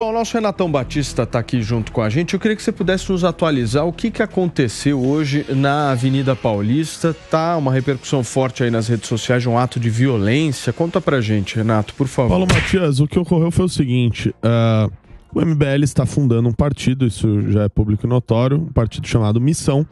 Bom, o nosso Renatão Batista está aqui junto com a gente. Eu queria que você pudesse nos atualizar o que, que aconteceu hoje na Avenida Paulista. Tá uma repercussão forte aí nas redes sociais um ato de violência. Conta pra gente, Renato, por favor. Paulo Matias, o que ocorreu foi o seguinte: uh, o MBL está fundando um partido, isso já é público e notório, um partido chamado Missão,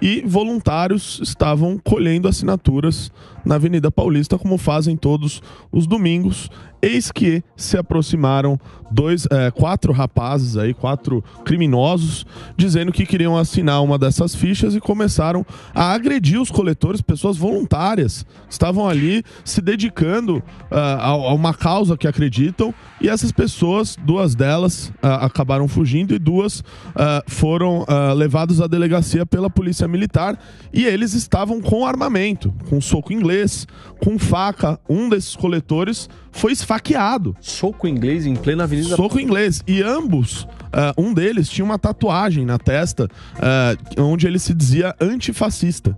e voluntários estavam colhendo assinaturas na Avenida Paulista, como fazem todos os domingos. Eis que se aproximaram dois, é, quatro rapazes aí, quatro criminosos, dizendo que queriam assinar uma dessas fichas e começaram a agredir os coletores, pessoas voluntárias, estavam ali se dedicando uh, a, uma causa que acreditam. E essas pessoas, duas delas uh, acabaram fugindo e duas uh, foram levadas à delegacia pela polícia militar e eles estavam com armamento, com soco inglês, com faca. Um desses coletores foi esfaqueado. Soco inglês em plena avenida. Soco inglês. E ambos, uh, um deles tinha uma tatuagem na testa uh, onde ele se dizia antifascista.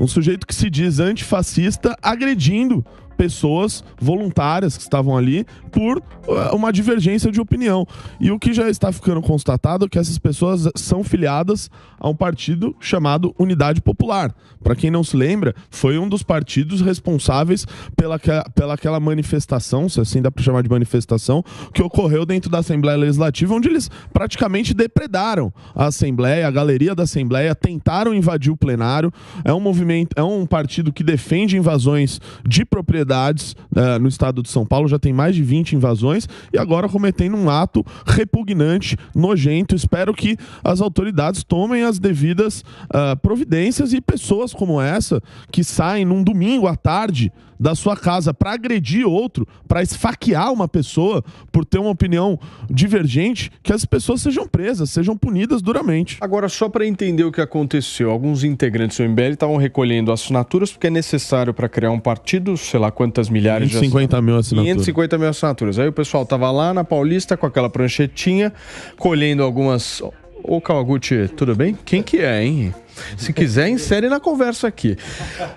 Um sujeito que se diz antifascista agredindo pessoas voluntárias que estavam ali por eh, uma divergência de opinião. E o que já está ficando constatado é que essas pessoas são filiadas a um partido chamado Unidade Popular. Para quem não se lembra, foi um dos partidos responsáveis pela, pela aquela manifestação, se assim dá para chamar de manifestação, que ocorreu dentro da Assembleia Legislativa, onde eles praticamente depredaram a Assembleia, a galeria da Assembleia, tentaram invadir o plenário. É um movimento, é um partido que defende invasões de propriedade cidades uh, no estado de São Paulo já tem mais de 20 invasões e agora cometendo um ato repugnante, nojento. Espero que as autoridades tomem as devidas uh, providências e pessoas como essa que saem num domingo à tarde da sua casa para agredir outro, para esfaquear uma pessoa por ter uma opinião divergente, que as pessoas sejam presas, sejam punidas duramente. Agora, só para entender o que aconteceu, alguns integrantes do MBL estavam recolhendo assinaturas porque é necessário para criar um partido, sei lá, quantas milhares 550 de mil assinaturas. 550 mil assinaturas. Aí o pessoal tava lá na Paulista com aquela pranchetinha, colhendo algumas. Ô Kawaguchi, tudo bem? Quem que é, hein? Se quiser, insere na conversa aqui.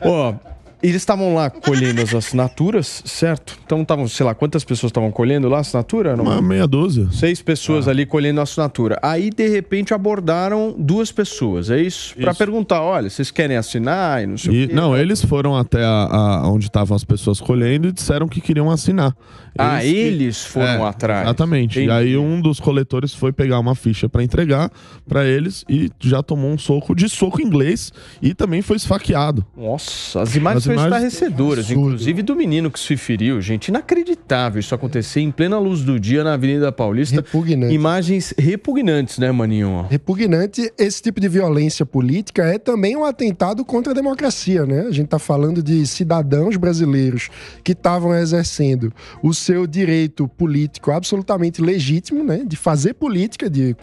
Ó. Oh, eles estavam lá colhendo as assinaturas, certo? Então estavam, sei lá, quantas pessoas estavam colhendo lá a assinatura? Não? Uma meia dúzia. Seis pessoas ah. ali colhendo a assinatura. Aí, de repente, abordaram duas pessoas, é isso? Para perguntar, olha, vocês querem assinar e não sei e, o quê. Não, eles foram até a, a onde estavam as pessoas colhendo e disseram que queriam assinar. É ah, eles, eles foram é, atrás. Exatamente. Entendi. E aí um dos coletores foi pegar uma ficha para entregar para eles e já tomou um soco de soco inglês e também foi esfaqueado. Nossa, as imagens são esclarecedoras, inclusive do menino que se feriu, gente. Inacreditável isso acontecer em plena luz do dia na Avenida Paulista. Repugnante. Imagens repugnantes, né, maninho? Repugnante. Esse tipo de violência política é também um atentado contra a democracia, né? A gente tá falando de cidadãos brasileiros que estavam exercendo os seu direito político absolutamente legítimo, né, de fazer política, de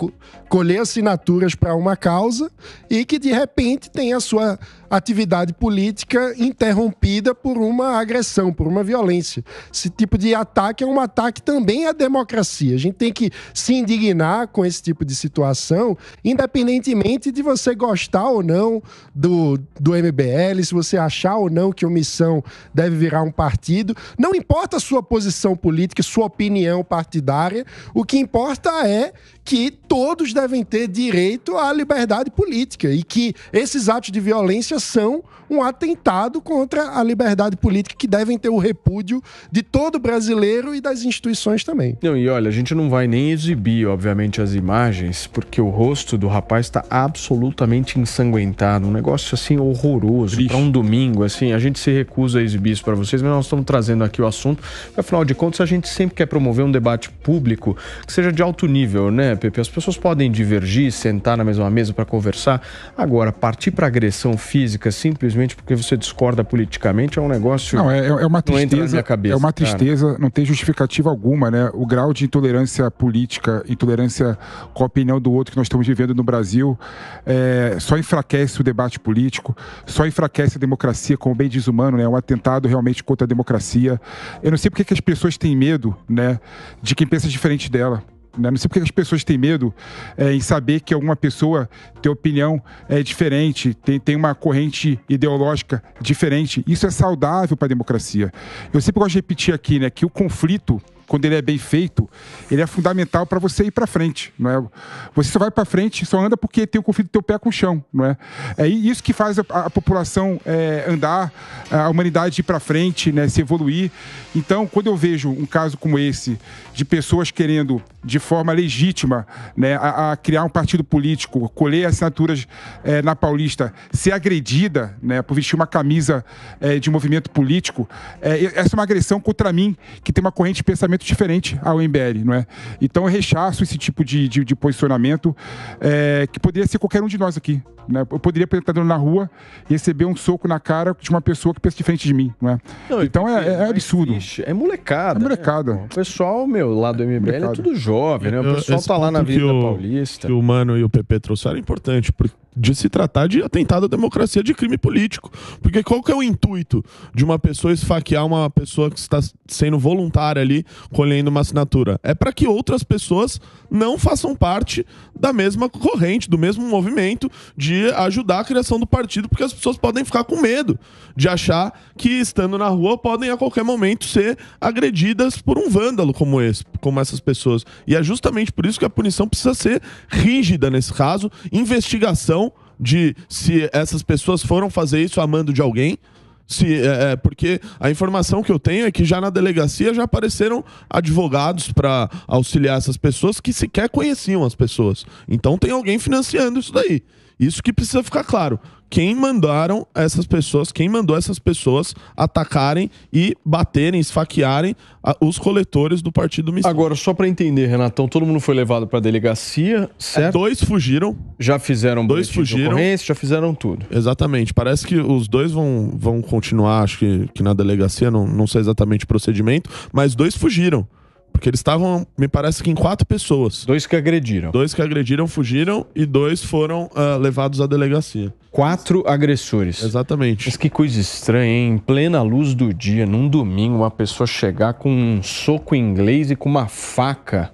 colher assinaturas para uma causa e que de repente tem a sua atividade política interrompida por uma agressão, por uma violência. Esse tipo de ataque é um ataque também à democracia. A gente tem que se indignar com esse tipo de situação, independentemente de você gostar ou não do, do MBL, se você achar ou não que omissão deve virar um partido. Não importa a sua posição política, sua opinião partidária, o que importa é que todos devem ter direito à liberdade política e que esses atos de violência são um atentado contra a liberdade política que devem ter o repúdio de todo brasileiro e das instituições também. Não, e olha, a gente não vai nem exibir, obviamente, as imagens, porque o rosto do rapaz está absolutamente ensanguentado, um negócio assim horroroso para um domingo, assim, a gente se recusa a exibir isso para vocês, mas nós estamos trazendo aqui o assunto. Afinal de contas, a gente sempre quer promover um debate público que seja de alto nível, né, Pepe? As pessoas podem divergir, sentar na mesma mesa para conversar. Agora, partir para agressão física simplesmente simplesmente porque você discorda politicamente é um negócio. Não, é, é, é uma tristeza. Cabeça, é uma tristeza, cara. não tem justificativa alguma, né? O grau de intolerância política, intolerância com a opinião do outro que nós estamos vivendo no Brasil, é, só enfraquece o debate político, só enfraquece a democracia como bem diz humano, né? É um atentado realmente contra a democracia. Eu não sei porque que as pessoas têm medo, né, de quem pensa diferente dela. Né? Não sei porque as pessoas têm medo é, em saber que alguma pessoa tem opinião é, diferente, tem, tem uma corrente ideológica diferente. Isso é saudável para a democracia. Eu sempre gosto de repetir aqui né, que o conflito quando ele é bem feito, ele é fundamental para você ir para frente, não é? Você só vai para frente, só anda porque tem o conflito do teu pé com o chão, não é? É isso que faz a, a população é, andar, a humanidade ir para frente, né, se evoluir. Então, quando eu vejo um caso como esse de pessoas querendo de forma legítima, né, a, a criar um partido político, colher assinaturas é, na Paulista, ser agredida, né, por vestir uma camisa é, de movimento político, é, essa é uma agressão contra mim que tem uma corrente de pensamento diferente ao MBL, não é? Então eu rechaço esse tipo de, de, de posicionamento é, que poderia ser qualquer um de nós aqui. Né? Eu poderia estar andando na rua e receber um soco na cara de uma pessoa que pensa diferente de mim, não é? Não, então é, é, é, é absurdo. Existe. É molecada. É molecada. Né? O pessoal, meu, lá do MBL é tudo jovem, né? O pessoal eu, tá lá na vida Paulista. Que o Mano e o PP trouxeram é importante, porque de se tratar de atentado à democracia, de crime político. Porque qual que é o intuito de uma pessoa esfaquear uma pessoa que está sendo voluntária ali, colhendo uma assinatura? É para que outras pessoas não façam parte da mesma corrente, do mesmo movimento de ajudar a criação do partido, porque as pessoas podem ficar com medo de achar que estando na rua podem a qualquer momento ser agredidas por um vândalo como esse, como essas pessoas. E é justamente por isso que a punição precisa ser rígida nesse caso, investigação de se essas pessoas foram fazer isso amando de alguém. Se, é, é, porque a informação que eu tenho é que já na delegacia já apareceram advogados para auxiliar essas pessoas que sequer conheciam as pessoas. Então tem alguém financiando isso daí. Isso que precisa ficar claro. Quem mandaram essas pessoas, quem mandou essas pessoas atacarem e baterem, esfaquearem a, os coletores do Partido Missão. Agora, só para entender, Renatão, todo mundo foi levado para delegacia, certo? É, dois fugiram. Já fizeram dois fugiram. já fizeram tudo. Exatamente. Parece que os dois vão, vão continuar, acho que, que na delegacia, não, não sei exatamente o procedimento, mas dois fugiram. Porque eles estavam, me parece que em quatro pessoas. Dois que agrediram. Dois que agrediram, fugiram e dois foram uh, levados à delegacia. Quatro agressores. Exatamente. Mas que coisa estranha, hein? Em plena luz do dia, num domingo, uma pessoa chegar com um soco inglês e com uma faca.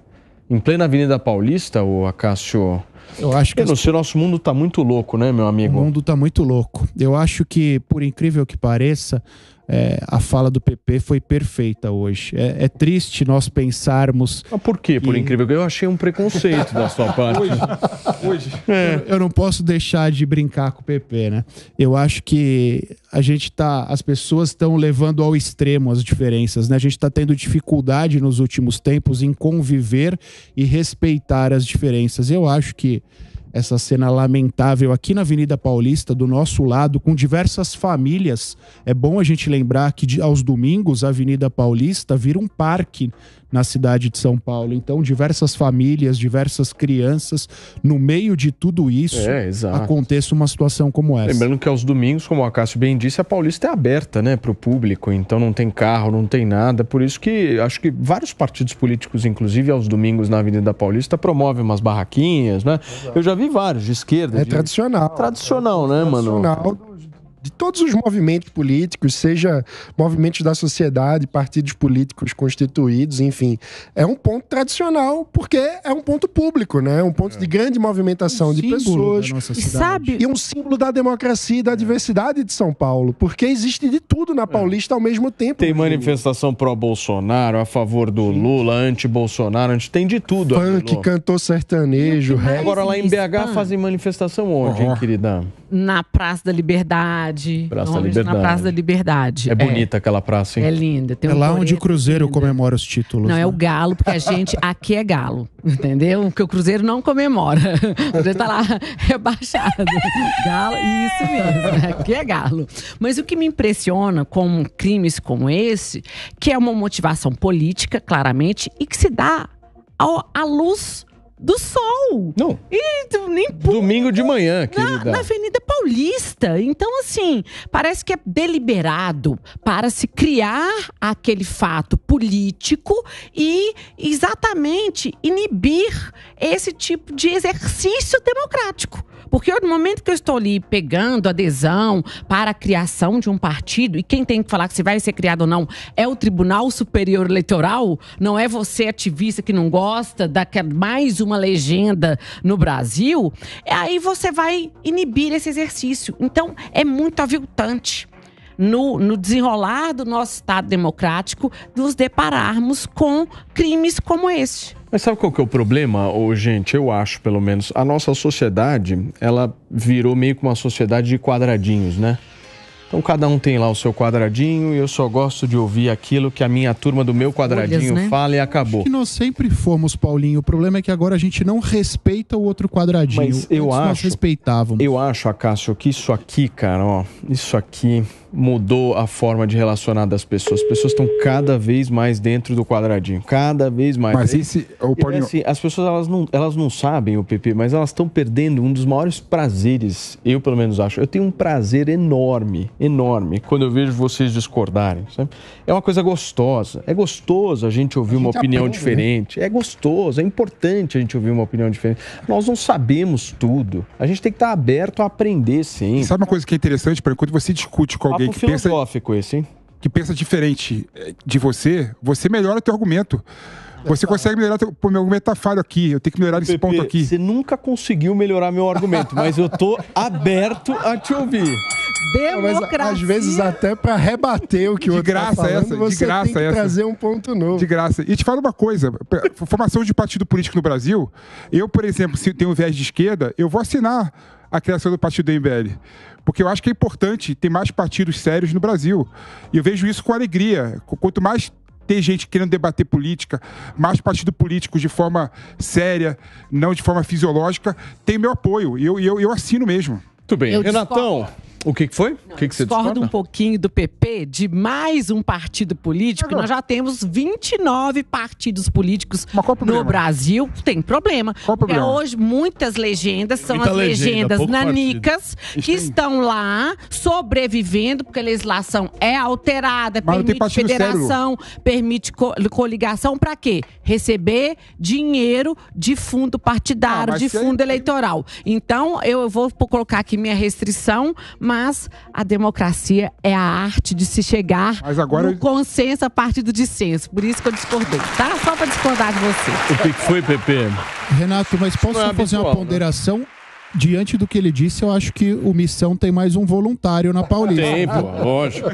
Em plena Avenida Paulista, o Acácio. Eu acho que. Eu não sei, o nosso mundo tá muito louco, né, meu amigo? O mundo tá muito louco. Eu acho que, por incrível que pareça, é, a fala do PP foi perfeita hoje. É, é triste nós pensarmos. Mas ah, por quê? Que... Por incrível que eu achei um preconceito da sua parte. Hoje. hoje. É. Eu, não posso deixar de brincar com o PP, né? Eu acho que a gente tá. As pessoas estão levando ao extremo as diferenças, né? A gente está tendo dificuldade nos últimos tempos em conviver e respeitar as diferenças. Eu acho que essa cena lamentável aqui na Avenida Paulista, do nosso lado, com diversas famílias. É bom a gente lembrar que aos domingos a Avenida Paulista vira um parque na cidade de São Paulo. Então, diversas famílias, diversas crianças, no meio de tudo isso, é, aconteça uma situação como essa. Lembrando que aos domingos, como o Acácio bem disse, a Paulista é aberta né, para o público, então não tem carro, não tem nada. Por isso que acho que vários partidos políticos, inclusive aos domingos na Avenida Paulista, promovem umas barraquinhas, né? Exato. Eu já vi vários, de esquerda. É de... tradicional. Tradicional, é, né, tradicional, mano? Tradicional de todos os movimentos políticos, seja movimentos da sociedade, partidos políticos constituídos, enfim, é um ponto tradicional porque é um ponto público, né? Um ponto é. de grande movimentação um de pessoas. E sabe? E um símbolo da democracia e da é. diversidade de São Paulo, porque existe de tudo na é. Paulista é. ao mesmo tempo. Tem manifestação pró Bolsonaro, a favor do Sim. Lula, anti Bolsonaro, gente tem de tudo. Funk, cantou cantor sertanejo, rap. Agora lá em BH fazem manifestação onde, uhum. hein, querida? Na Praça da Liberdade Liberdade. Praça da Liberdade. Na Praça da Liberdade. É, é bonita aquela praça, hein? É linda. Tem é um lá onde o Cruzeiro linda. comemora os títulos. Não, é né? é o Galo, porque a gente aqui é Galo, entendeu? Porque o Cruzeiro não comemora. O Cruzeiro tá lá rebaixado. Galo, isso mesmo. Né? Aqui é Galo. Mas o que me impressiona com crimes como esse, que é uma motivação política, claramente, e que se dá ao, à luz do sol. Não. E nem Domingo de manhã, querida. Na, na Avenida paulista. Então, assim, parece que é deliberado para se criar aquele fato político e exatamente inibir esse tipo de exercício democrático. Porque no momento que eu estou ali pegando adesão para a criação de um partido, e quem tem que falar que se vai ser criado ou não é o Tribunal Superior Eleitoral, não é você ativista que não gosta da é mais uma legenda no Brasil, é aí você vai inibir esse exercício exercício. Então, é muito aviltante. No, no, desenrolar do nosso Estado democrático, nos depararmos com crimes como esse. Mas sabe qual que é o problema, ô, gente? Eu acho, pelo menos, a nossa sociedade, ela virou meio que uma sociedade de quadradinhos, né? Então cada um tem lá o seu quadradinho e eu só gosto de ouvir aquilo que a minha turma do meu quadradinho Olhas, né? fala e acabou. Acho que nós sempre fomos, Paulinho. O problema é que agora a gente não respeita o outro quadradinho. Mas eu Antes acho. Nós respeitávamos. Eu acho, Acácio, que isso aqui, cara, ó, isso aqui mudou a forma de relacionar das pessoas. As pessoas estão cada vez mais dentro do quadradinho, cada vez mais. Mas é esse, o Paulinho... É assim, as pessoas elas não, elas não sabem o PP, mas elas estão perdendo um dos maiores prazeres. Eu pelo menos acho. Eu tenho um prazer enorme enorme quando eu vejo vocês discordarem. Sabe? É uma coisa gostosa. É gostoso a gente ouvir a uma opinião aprende, né? diferente. Né? É gostoso, é importante a gente ouvir uma opinião diferente. Nós não sabemos tudo. A gente tem que estar aberto a aprender, sim. Sabe uma coisa que é interessante, porque quando você discute com alguém Papo que pensa... esse, hein? Que pensa diferente eh, de você, você melhora o teu argumento. Você consegue melhorar. Pô, meu argumento tá falho aqui. Eu tenho que melhorar nesse Pepe, ponto aqui. Você nunca conseguiu melhorar meu argumento, mas eu tô aberto a te ouvir democracia. Mas, às vezes até para rebater o que o outro tá graça de é falando, essa, você de graça tem que é essa. trazer um ponto novo. De graça. E te falo uma coisa, formação de partido político no Brasil, eu, por exemplo, se tenho um viés de esquerda, eu vou assinar a criação do partido do MBL. Porque eu acho que é importante ter mais partidos sérios no Brasil. E eu vejo isso com alegria. Quanto mais ter gente querendo debater política, mais partido político de forma séria, não de forma fisiológica, tem meu apoio. E eu, eu, eu assino mesmo. Muito bem. Eu Renatão, discordo. O que, que foi? O que, que você discorda? discorda um pouquinho do PP, de mais um partido político. Nós já temos 29 partidos políticos no Brasil. Tem problema. Qual o problema? É, hoje muitas legendas são Muita as legenda, legendas nanicas partido. que estão lá sobrevivendo, porque a legislação é alterada, Mas permite federação, sério. permite coligação. Para quê? Receber dinheiro de fundo partidário, ah, de fundo é... eleitoral. Então, eu vou colocar aqui minha restrição, mas a democracia é a arte de se chegar Mas agora... no consenso a partir do dissenso. Por isso que eu discordei, tá? Só para discordar de você. O que foi, Pepe? Renato, mas posso é fazer uma né? ponderação? Né? Diante do que ele disse, eu acho que o Missão tem mais um voluntário na Paulista. Tem, lógico.